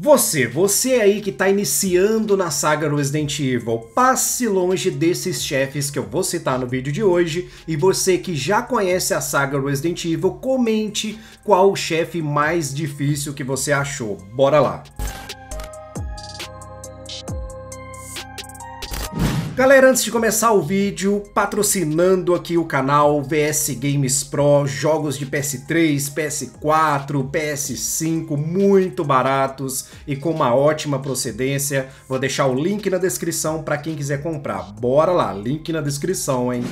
Você, você aí que está iniciando na saga Resident Evil, passe longe desses chefes que eu vou citar no vídeo de hoje, e você que já conhece a saga Resident Evil, comente qual o chefe mais difícil que você achou. Bora lá! Galera, antes de começar o vídeo, patrocinando aqui o canal VS Games Pro, jogos de PS3, PS4, PS5, muito baratos e com uma ótima procedência. Vou deixar o link na descrição para quem quiser comprar. Bora lá, link na descrição, hein?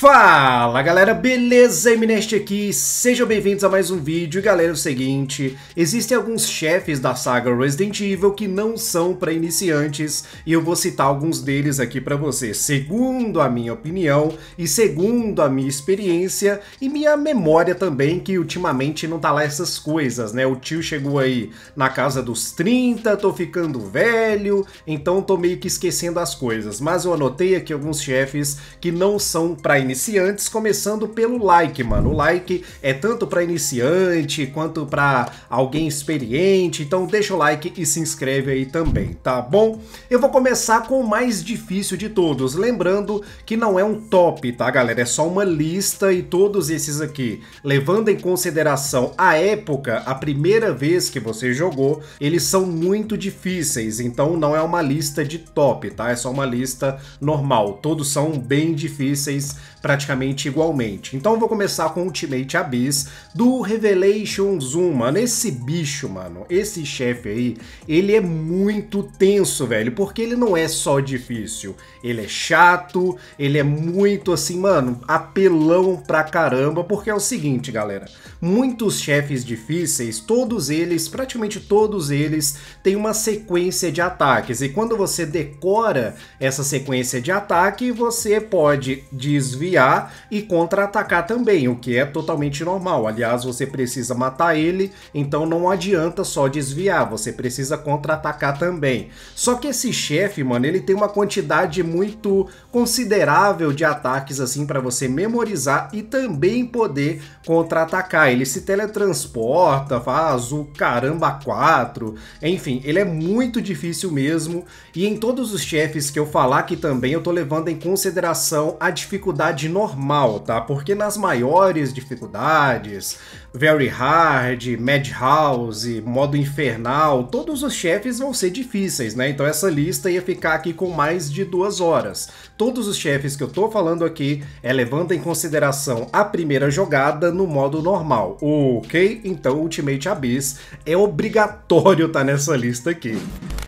Fala galera, beleza? Eminest aqui, sejam bem-vindos a mais um vídeo. galera, é o seguinte, existem alguns chefes da saga Resident Evil que não são para iniciantes e eu vou citar alguns deles aqui para você, segundo a minha opinião e segundo a minha experiência e minha memória também, que ultimamente não tá lá essas coisas, né? O tio chegou aí na casa dos 30, tô ficando velho, então tô meio que esquecendo as coisas, mas eu anotei aqui alguns chefes que não são para iniciantes iniciantes, começando pelo like, mano. O like é tanto para iniciante quanto para alguém experiente, então deixa o like e se inscreve aí também, tá bom? Eu vou começar com o mais difícil de todos, lembrando que não é um top, tá galera? É só uma lista e todos esses aqui, levando em consideração a época, a primeira vez que você jogou, eles são muito difíceis, então não é uma lista de top, tá? É só uma lista normal. Todos são bem difíceis praticamente igualmente. Então vou começar com Ultimate Abyss do Revelations 1, mano. Esse bicho, mano, esse chefe aí, ele é muito tenso, velho, porque ele não é só difícil, ele é chato, ele é muito assim, mano, apelão pra caramba, porque é o seguinte, galera, muitos chefes difíceis, todos eles, praticamente todos eles, têm uma sequência de ataques, e quando você decora essa sequência de ataque, você pode desviar desviar e contra-atacar também, o que é totalmente normal. Aliás, você precisa matar ele, então não adianta só desviar, você precisa contra-atacar também. Só que esse chefe, mano, ele tem uma quantidade muito considerável de ataques assim para você memorizar e também poder contra-atacar. Ele se teletransporta, faz o caramba 4. Enfim, ele é muito difícil mesmo e em todos os chefes que eu falar aqui também eu tô levando em consideração a dificuldade dificuldade normal, tá? Porque nas maiores dificuldades, Very Hard, Madhouse, Modo Infernal, todos os chefes vão ser difíceis, né? Então essa lista ia ficar aqui com mais de duas horas. Todos os chefes que eu tô falando aqui é levando em consideração a primeira jogada no modo normal. Ok? Então Ultimate Abyss é obrigatório tá nessa lista aqui.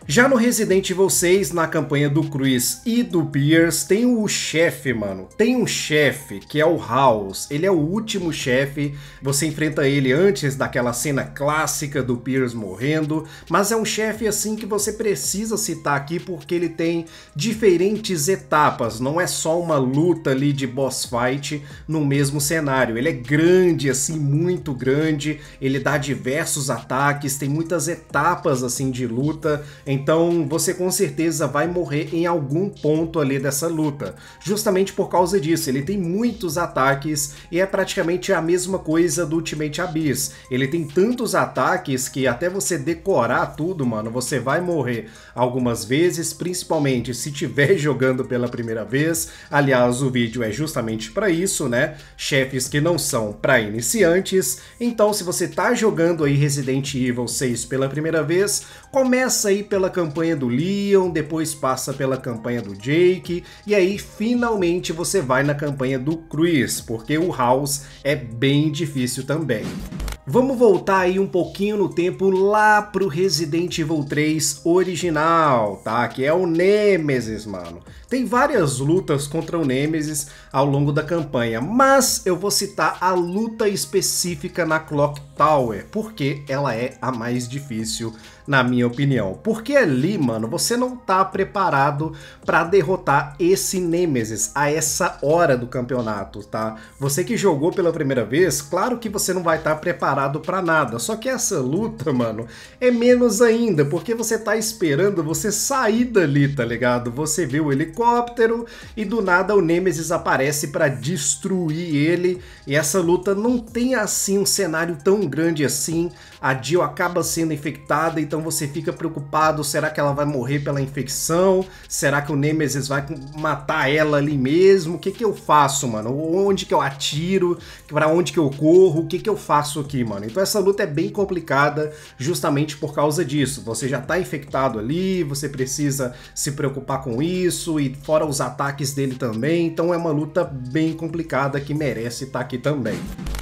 Já no Resident Evil 6, na campanha do Chris e do Pierce, tem o chefe, mano. Tem um chefe, que é o House. Ele é o último chefe. Você enfrenta ele antes daquela cena clássica do Pierce morrendo. Mas é um chefe, assim, que você precisa citar aqui, porque ele tem diferentes etapas. Não é só uma luta ali de boss fight no mesmo cenário. Ele é grande, assim, muito grande. Ele dá diversos ataques, tem muitas etapas, assim, de luta então você com certeza vai morrer em algum ponto ali dessa luta. Justamente por causa disso, ele tem muitos ataques e é praticamente a mesma coisa do Ultimate Abyss. Ele tem tantos ataques que até você decorar tudo, mano, você vai morrer algumas vezes, principalmente se tiver jogando pela primeira vez. Aliás, o vídeo é justamente para isso, né? Chefes que não são para iniciantes. Então, se você tá jogando aí Resident Evil 6 pela primeira vez, começa aí pela pela campanha do Leon, depois passa pela campanha do Jake, e aí finalmente você vai na campanha do Chris, porque o House é bem difícil também. Vamos voltar aí um pouquinho no tempo lá pro Resident Evil 3 original, tá? Que é o Nemesis, mano. Tem várias lutas contra o Nemesis ao longo da campanha, mas eu vou citar a luta específica na Clock Tower, porque ela é a mais difícil, na minha opinião. Porque ali, mano, você não tá preparado para derrotar esse Nemesis a essa hora do campeonato, tá? Você que jogou pela primeira vez, claro que você não vai estar tá preparado para nada. Só que essa luta, mano, é menos ainda, porque você tá esperando você sair dali, tá ligado? Você vê o helicóptero e do nada o Nemesis aparece para destruir ele, e essa luta não tem assim um cenário tão grande assim, a Jill acaba sendo infectada, então você fica preocupado, será que ela vai morrer pela infecção? Será que o Nemesis vai matar ela ali mesmo? O que que eu faço, mano? Onde que eu atiro? Para onde que eu corro? O que que eu faço aqui, mano? Então essa luta é bem complicada justamente por causa disso. Você já tá infectado ali, você precisa se preocupar com isso e fora os ataques dele também, então é uma luta bem complicada que merece estar tá aqui também.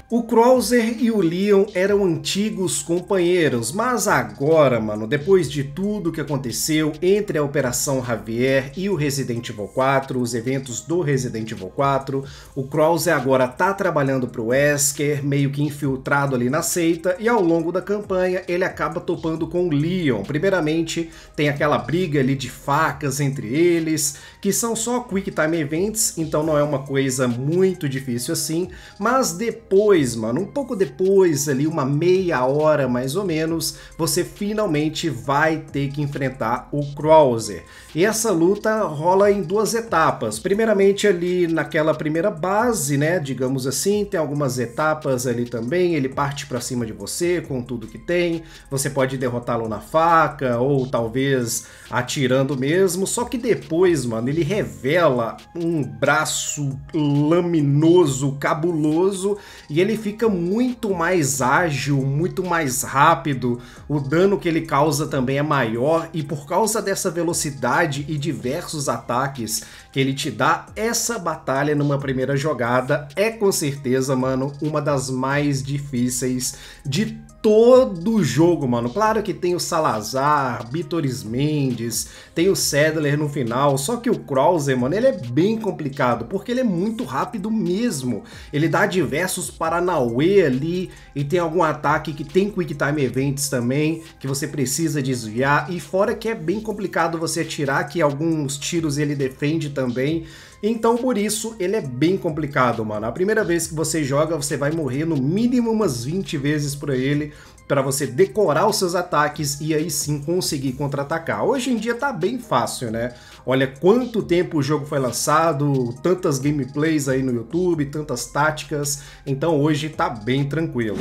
O Krauser e o Leon eram antigos companheiros, mas agora, mano, depois de tudo que aconteceu entre a Operação Javier e o Resident Evil 4, os eventos do Resident Evil 4, o Krauser agora tá trabalhando pro Wesker, meio que infiltrado ali na seita, e ao longo da campanha ele acaba topando com o Leon. Primeiramente, tem aquela briga ali de facas entre eles, que são só quick time events, então não é uma coisa muito difícil assim, mas depois depois, mano, um pouco depois, ali uma meia hora mais ou menos, você finalmente vai ter que enfrentar o Krauser. E essa luta rola em duas etapas. Primeiramente ali naquela primeira base, né, digamos assim, tem algumas etapas ali também, ele parte para cima de você com tudo que tem. Você pode derrotá-lo na faca ou talvez atirando mesmo, só que depois, mano, ele revela um braço laminoso, cabuloso e ele fica muito mais ágil, muito mais rápido, o dano que ele causa também é maior, e por causa dessa velocidade e diversos ataques que ele te dá, essa batalha numa primeira jogada é com certeza, mano, uma das mais difíceis de todo jogo, mano. Claro que tem o Salazar, Bitoris Mendes, tem o Sedler no final, só que o Krauser, mano, ele é bem complicado, porque ele é muito rápido mesmo. Ele dá diversos Paranauê ali, e tem algum ataque que tem Quick Time Events também, que você precisa desviar, e fora que é bem complicado você atirar, que alguns tiros ele defende também. Então, por isso, ele é bem complicado, mano. A primeira vez que você joga, você vai morrer no mínimo umas 20 vezes por ele, para você decorar os seus ataques e aí sim conseguir contra-atacar. Hoje em dia tá bem fácil, né? Olha quanto tempo o jogo foi lançado, tantas gameplays aí no YouTube, tantas táticas, então hoje tá bem tranquilo.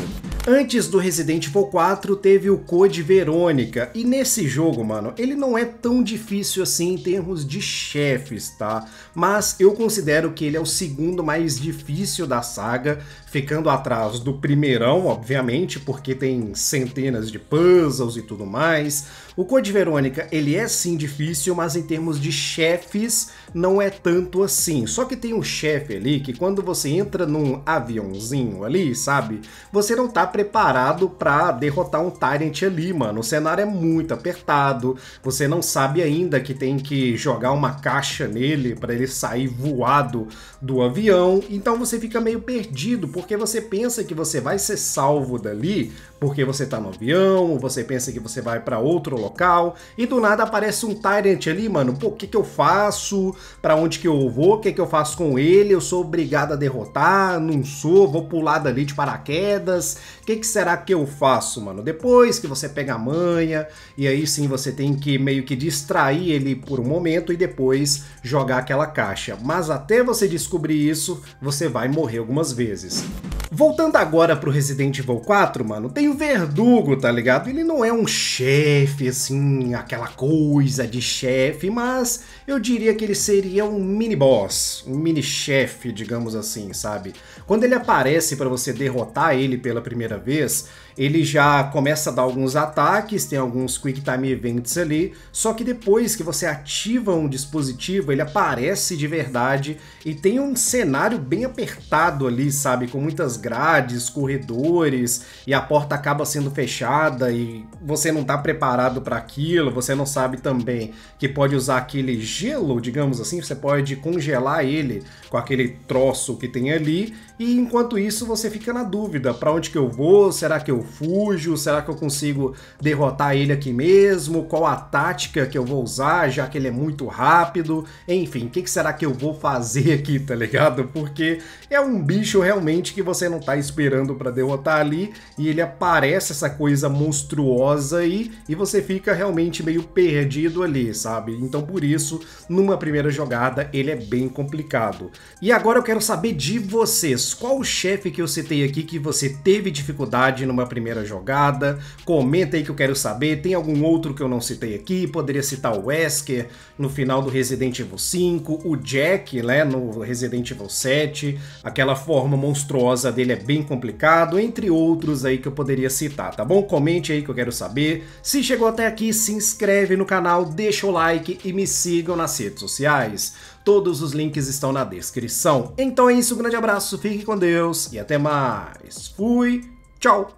Antes do Resident Evil 4 teve o Code Verônica, e nesse jogo, mano, ele não é tão difícil assim em termos de chefes, tá? Mas eu considero que ele é o segundo mais difícil da saga, ficando atrás do primeirão, obviamente, porque tem centenas de puzzles e tudo mais. O Code Verônica, ele é sim difícil, mas em termos de chefes não é tanto assim. Só que tem um chefe ali que quando você entra num aviãozinho ali, sabe? Você não tá preparado para derrotar um Tyrant ali, mano. O cenário é muito apertado, você não sabe ainda que tem que jogar uma caixa nele para ele sair voado do avião. Então você fica meio perdido, porque você pensa que você vai ser salvo dali, porque porque você tá no avião, ou você pensa que você vai para outro local, e do nada aparece um Tyrant ali, mano. Pô, o que que eu faço? Para onde que eu vou? O que que eu faço com ele? Eu sou obrigado a derrotar? Não sou? Vou pular dali de paraquedas? O que que será que eu faço, mano? Depois que você pega a manha, e aí sim você tem que meio que distrair ele por um momento e depois jogar aquela caixa. Mas até você descobrir isso, você vai morrer algumas vezes. Voltando agora pro Resident Evil 4, mano, tenho ver verdugo, tá ligado? Ele não é um chefe, assim, aquela coisa de chefe, mas eu diria que ele seria um mini-boss, um mini-chefe, digamos assim, sabe? Quando ele aparece para você derrotar ele pela primeira vez, ele já começa a dar alguns ataques, tem alguns Quick Time Events ali, só que depois que você ativa um dispositivo, ele aparece de verdade e tem um cenário bem apertado ali, sabe? Com muitas grades, corredores, e a porta acaba acaba sendo fechada e você não está preparado para aquilo, você não sabe também que pode usar aquele gelo, digamos assim, você pode congelar ele com aquele troço que tem ali e enquanto isso você fica na dúvida, para onde que eu vou? Será que eu fujo? Será que eu consigo derrotar ele aqui mesmo? Qual a tática que eu vou usar, já que ele é muito rápido? Enfim, o que, que, será que eu vou fazer aqui, tá ligado? Porque é um bicho realmente que você não tá esperando para derrotar ali e ele aparece essa coisa monstruosa aí e você fica realmente meio perdido ali, sabe? Então por isso, numa primeira jogada, ele é bem complicado. E agora eu quero saber de vocês qual o chefe que eu citei aqui que você teve dificuldade numa primeira jogada? Comenta aí que eu quero saber. Tem algum outro que eu não citei aqui? Poderia citar o Wesker no final do Resident Evil 5, o Jack, né, no Resident Evil 7. Aquela forma monstruosa dele é bem complicado, entre outros aí que eu poderia citar, tá bom? Comente aí que eu quero saber. Se chegou até aqui, se inscreve no canal, deixa o like e me sigam nas redes sociais. Todos os links estão na descrição. Então é isso, um grande abraço, fique com Deus e até mais. Fui, tchau!